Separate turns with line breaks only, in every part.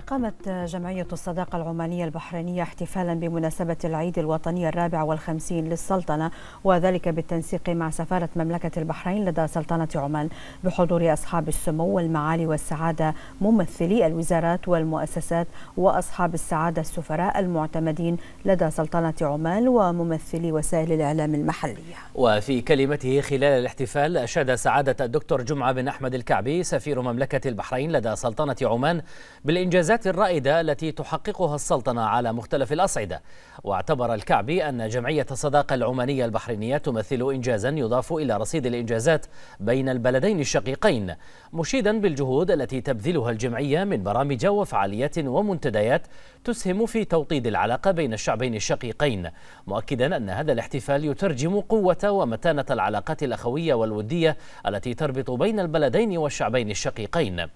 أقامت جمعية الصداقة العمانية البحرينية احتفالا بمناسبة العيد الوطني الرابع والخمسين للسلطنة وذلك بالتنسيق مع سفارة مملكة البحرين لدى سلطنة عمان بحضور أصحاب السمو والمعالي والسعادة ممثلي الوزارات والمؤسسات وأصحاب السعادة السفراء المعتمدين لدى سلطنة عمان وممثلي وسائل الإعلام المحلية
وفي كلمته خلال الاحتفال أشاد سعادة الدكتور جمعة بن أحمد الكعبي سفير مملكة البحرين لدى سلطنة عمان بالإنجازات الانجازات الرائده التي تحققها السلطنه على مختلف الاصعده واعتبر الكعبي ان جمعيه الصداقه العمانيه البحرينيه تمثل انجازا يضاف الى رصيد الانجازات بين البلدين الشقيقين مشيدا بالجهود التي تبذلها الجمعيه من برامج وفعاليات ومنتديات تسهم في توطيد العلاقه بين الشعبين الشقيقين مؤكدا ان هذا الاحتفال يترجم قوه ومتانه العلاقات الاخويه والوديه التي تربط بين البلدين والشعبين الشقيقين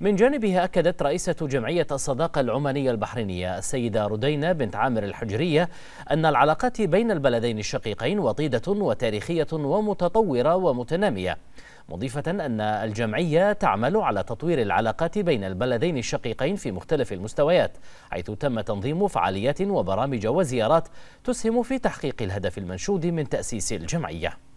من جانبها أكدت رئيسة جمعية الصداقة العمانية البحرينية السيدة ردينا بنت عامر الحجرية أن العلاقات بين البلدين الشقيقين وطيدة وتاريخية ومتطورة ومتنامية مضيفة أن الجمعية تعمل على تطوير العلاقات بين البلدين الشقيقين في مختلف المستويات حيث تم تنظيم فعاليات وبرامج وزيارات تسهم في تحقيق الهدف المنشود من تأسيس الجمعية